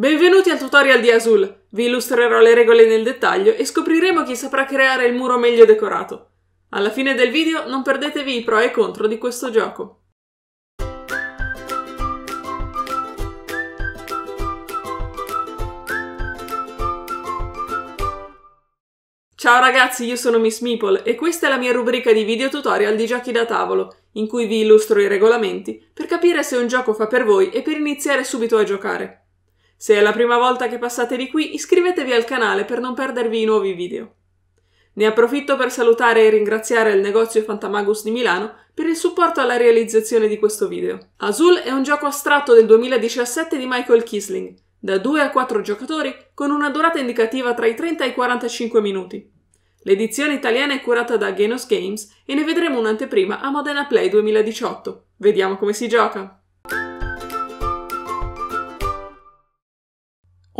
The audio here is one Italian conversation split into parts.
Benvenuti al tutorial di Azul. Vi illustrerò le regole nel dettaglio e scopriremo chi saprà creare il muro meglio decorato. Alla fine del video non perdetevi i pro e i contro di questo gioco. Ciao ragazzi, io sono Miss Meeple e questa è la mia rubrica di video tutorial di giochi da tavolo, in cui vi illustro i regolamenti per capire se un gioco fa per voi e per iniziare subito a giocare. Se è la prima volta che passate di qui, iscrivetevi al canale per non perdervi i nuovi video. Ne approfitto per salutare e ringraziare il negozio Fantamagus di Milano per il supporto alla realizzazione di questo video. Azul è un gioco astratto del 2017 di Michael Kisling, da 2 a 4 giocatori con una durata indicativa tra i 30 e i 45 minuti. L'edizione italiana è curata da Genos Games e ne vedremo un'anteprima a Modena Play 2018. Vediamo come si gioca!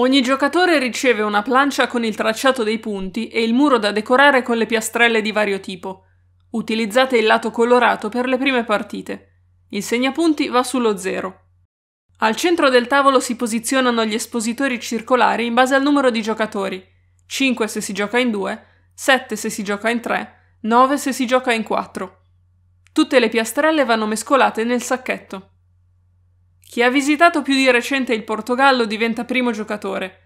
Ogni giocatore riceve una plancia con il tracciato dei punti e il muro da decorare con le piastrelle di vario tipo. Utilizzate il lato colorato per le prime partite. Il segnapunti va sullo zero. Al centro del tavolo si posizionano gli espositori circolari in base al numero di giocatori: 5 se si gioca in 2, 7 se si gioca in 3, 9 se si gioca in 4. Tutte le piastrelle vanno mescolate nel sacchetto. Chi ha visitato più di recente il Portogallo diventa primo giocatore.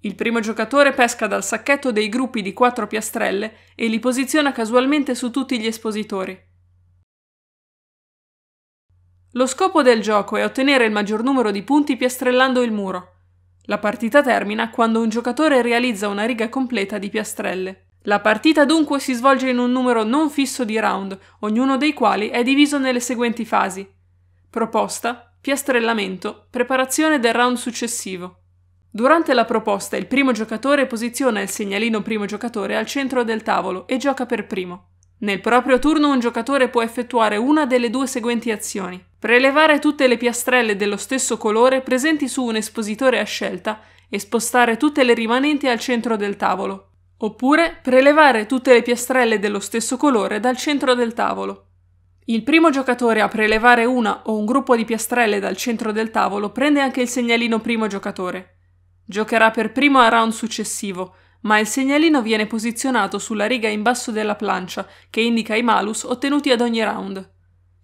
Il primo giocatore pesca dal sacchetto dei gruppi di quattro piastrelle e li posiziona casualmente su tutti gli espositori. Lo scopo del gioco è ottenere il maggior numero di punti piastrellando il muro. La partita termina quando un giocatore realizza una riga completa di piastrelle. La partita dunque si svolge in un numero non fisso di round, ognuno dei quali è diviso nelle seguenti fasi. Proposta, Piastrellamento, preparazione del round successivo. Durante la proposta il primo giocatore posiziona il segnalino primo giocatore al centro del tavolo e gioca per primo. Nel proprio turno un giocatore può effettuare una delle due seguenti azioni. Prelevare tutte le piastrelle dello stesso colore presenti su un espositore a scelta e spostare tutte le rimanenti al centro del tavolo. Oppure prelevare tutte le piastrelle dello stesso colore dal centro del tavolo. Il primo giocatore a prelevare una o un gruppo di piastrelle dal centro del tavolo prende anche il segnalino primo giocatore. Giocherà per primo a round successivo, ma il segnalino viene posizionato sulla riga in basso della plancia che indica i malus ottenuti ad ogni round.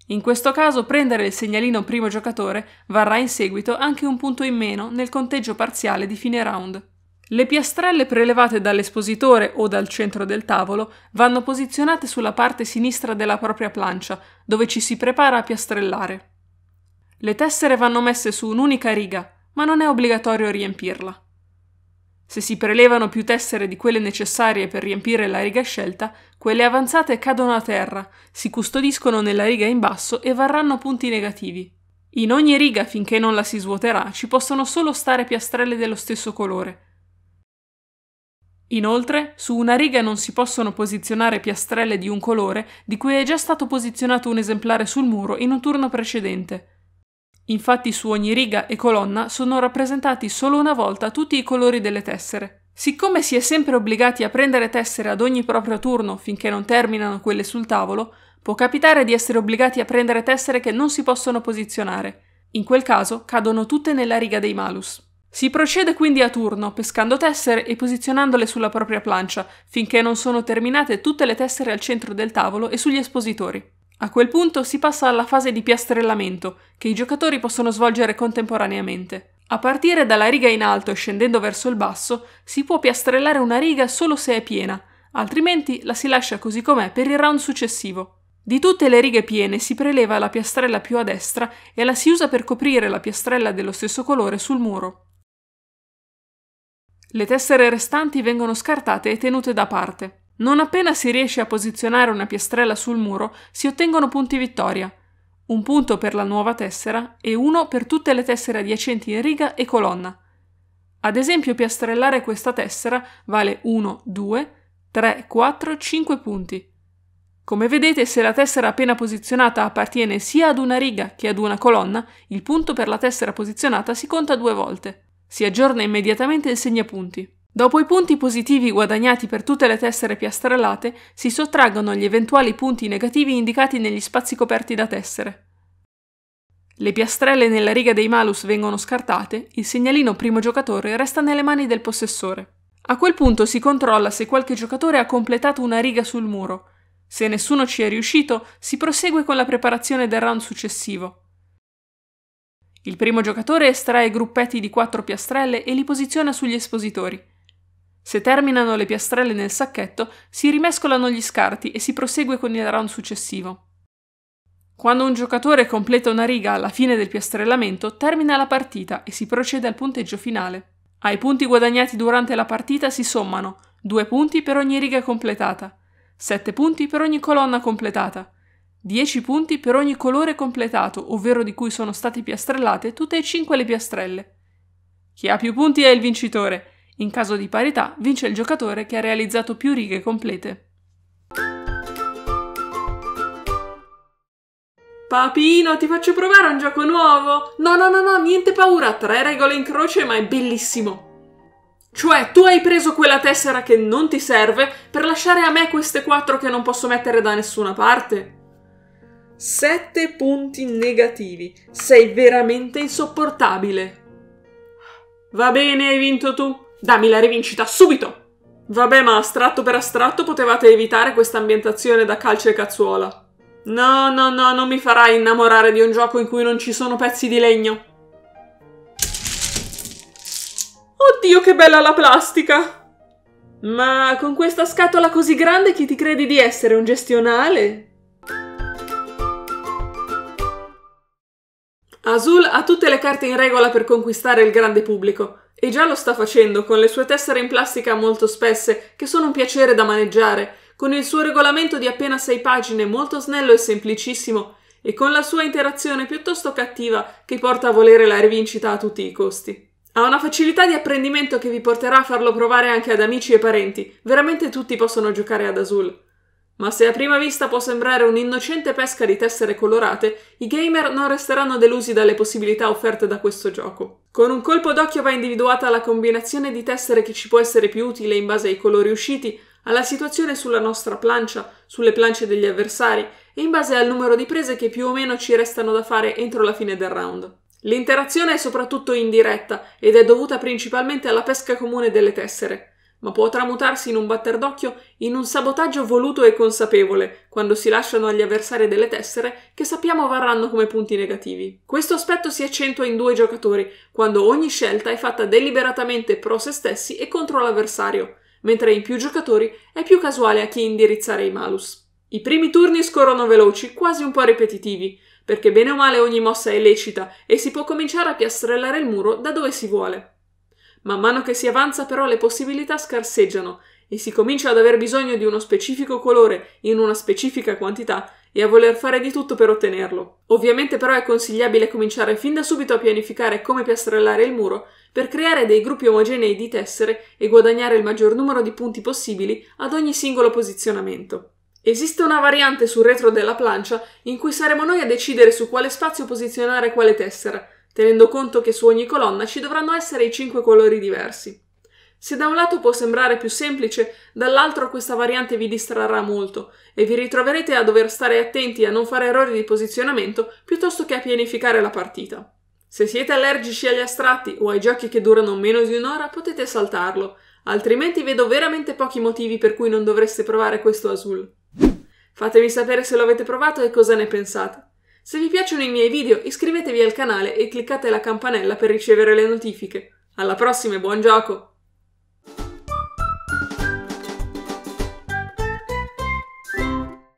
In questo caso prendere il segnalino primo giocatore varrà in seguito anche un punto in meno nel conteggio parziale di fine round. Le piastrelle prelevate dall'espositore o dal centro del tavolo vanno posizionate sulla parte sinistra della propria plancia, dove ci si prepara a piastrellare. Le tessere vanno messe su un'unica riga, ma non è obbligatorio riempirla. Se si prelevano più tessere di quelle necessarie per riempire la riga scelta, quelle avanzate cadono a terra, si custodiscono nella riga in basso e varranno punti negativi. In ogni riga finché non la si svuoterà ci possono solo stare piastrelle dello stesso colore, Inoltre, su una riga non si possono posizionare piastrelle di un colore di cui è già stato posizionato un esemplare sul muro in un turno precedente. Infatti su ogni riga e colonna sono rappresentati solo una volta tutti i colori delle tessere. Siccome si è sempre obbligati a prendere tessere ad ogni proprio turno finché non terminano quelle sul tavolo, può capitare di essere obbligati a prendere tessere che non si possono posizionare. In quel caso cadono tutte nella riga dei malus. Si procede quindi a turno, pescando tessere e posizionandole sulla propria plancia, finché non sono terminate tutte le tessere al centro del tavolo e sugli espositori. A quel punto si passa alla fase di piastrellamento, che i giocatori possono svolgere contemporaneamente. A partire dalla riga in alto e scendendo verso il basso, si può piastrellare una riga solo se è piena, altrimenti la si lascia così com'è per il round successivo. Di tutte le righe piene si preleva la piastrella più a destra e la si usa per coprire la piastrella dello stesso colore sul muro. Le tessere restanti vengono scartate e tenute da parte. Non appena si riesce a posizionare una piastrella sul muro, si ottengono punti vittoria. Un punto per la nuova tessera e uno per tutte le tessere adiacenti in riga e colonna. Ad esempio, piastrellare questa tessera vale 1, 2, 3, 4, 5 punti. Come vedete, se la tessera appena posizionata appartiene sia ad una riga che ad una colonna, il punto per la tessera posizionata si conta due volte. Si aggiorna immediatamente il segnapunti. Dopo i punti positivi guadagnati per tutte le tessere piastrellate, si sottraggono gli eventuali punti negativi indicati negli spazi coperti da tessere. Le piastrelle nella riga dei malus vengono scartate, il segnalino primo giocatore resta nelle mani del possessore. A quel punto si controlla se qualche giocatore ha completato una riga sul muro. Se nessuno ci è riuscito, si prosegue con la preparazione del round successivo. Il primo giocatore estrae gruppetti di quattro piastrelle e li posiziona sugli espositori. Se terminano le piastrelle nel sacchetto, si rimescolano gli scarti e si prosegue con il round successivo. Quando un giocatore completa una riga alla fine del piastrellamento, termina la partita e si procede al punteggio finale. Ai punti guadagnati durante la partita si sommano 2 punti per ogni riga completata, 7 punti per ogni colonna completata, 10 punti per ogni colore completato, ovvero di cui sono state piastrellate tutte e 5 le piastrelle. Chi ha più punti è il vincitore. In caso di parità, vince il giocatore che ha realizzato più righe complete. Papino, ti faccio provare un gioco nuovo! No, no, no, no, niente paura, tre regole in croce, ma è bellissimo! Cioè, tu hai preso quella tessera che non ti serve per lasciare a me queste quattro che non posso mettere da nessuna parte? Sette punti negativi. Sei veramente insopportabile. Va bene, hai vinto tu. Dammi la rivincita subito. Vabbè, ma astratto per astratto potevate evitare questa ambientazione da calcio e cazzuola. No, no, no, non mi farai innamorare di un gioco in cui non ci sono pezzi di legno. Oddio, che bella la plastica! Ma con questa scatola così grande chi ti credi di essere un gestionale? Azul ha tutte le carte in regola per conquistare il grande pubblico e già lo sta facendo con le sue tessere in plastica molto spesse che sono un piacere da maneggiare, con il suo regolamento di appena sei pagine molto snello e semplicissimo e con la sua interazione piuttosto cattiva che porta a volere la rivincita a tutti i costi. Ha una facilità di apprendimento che vi porterà a farlo provare anche ad amici e parenti, veramente tutti possono giocare ad Azul. Ma se a prima vista può sembrare un'innocente pesca di tessere colorate, i gamer non resteranno delusi dalle possibilità offerte da questo gioco. Con un colpo d'occhio va individuata la combinazione di tessere che ci può essere più utile in base ai colori usciti, alla situazione sulla nostra plancia, sulle plance degli avversari e in base al numero di prese che più o meno ci restano da fare entro la fine del round. L'interazione è soprattutto indiretta ed è dovuta principalmente alla pesca comune delle tessere, ma può tramutarsi in un batter d'occhio in un sabotaggio voluto e consapevole quando si lasciano agli avversari delle tessere che sappiamo varranno come punti negativi. Questo aspetto si accentua in due giocatori, quando ogni scelta è fatta deliberatamente pro se stessi e contro l'avversario, mentre in più giocatori è più casuale a chi indirizzare i malus. I primi turni scorrono veloci, quasi un po' ripetitivi, perché bene o male ogni mossa è lecita e si può cominciare a piastrellare il muro da dove si vuole. Man mano che si avanza però le possibilità scarseggiano e si comincia ad aver bisogno di uno specifico colore in una specifica quantità e a voler fare di tutto per ottenerlo. Ovviamente però è consigliabile cominciare fin da subito a pianificare come piastrellare il muro per creare dei gruppi omogenei di tessere e guadagnare il maggior numero di punti possibili ad ogni singolo posizionamento. Esiste una variante sul retro della plancia in cui saremo noi a decidere su quale spazio posizionare quale tessera, tenendo conto che su ogni colonna ci dovranno essere i 5 colori diversi. Se da un lato può sembrare più semplice, dall'altro questa variante vi distrarrà molto e vi ritroverete a dover stare attenti a non fare errori di posizionamento piuttosto che a pianificare la partita. Se siete allergici agli astratti o ai giochi che durano meno di un'ora potete saltarlo, altrimenti vedo veramente pochi motivi per cui non dovreste provare questo Azul. Fatemi sapere se lo avete provato e cosa ne pensate. Se vi piacciono i miei video iscrivetevi al canale e cliccate la campanella per ricevere le notifiche. Alla prossima e buon gioco!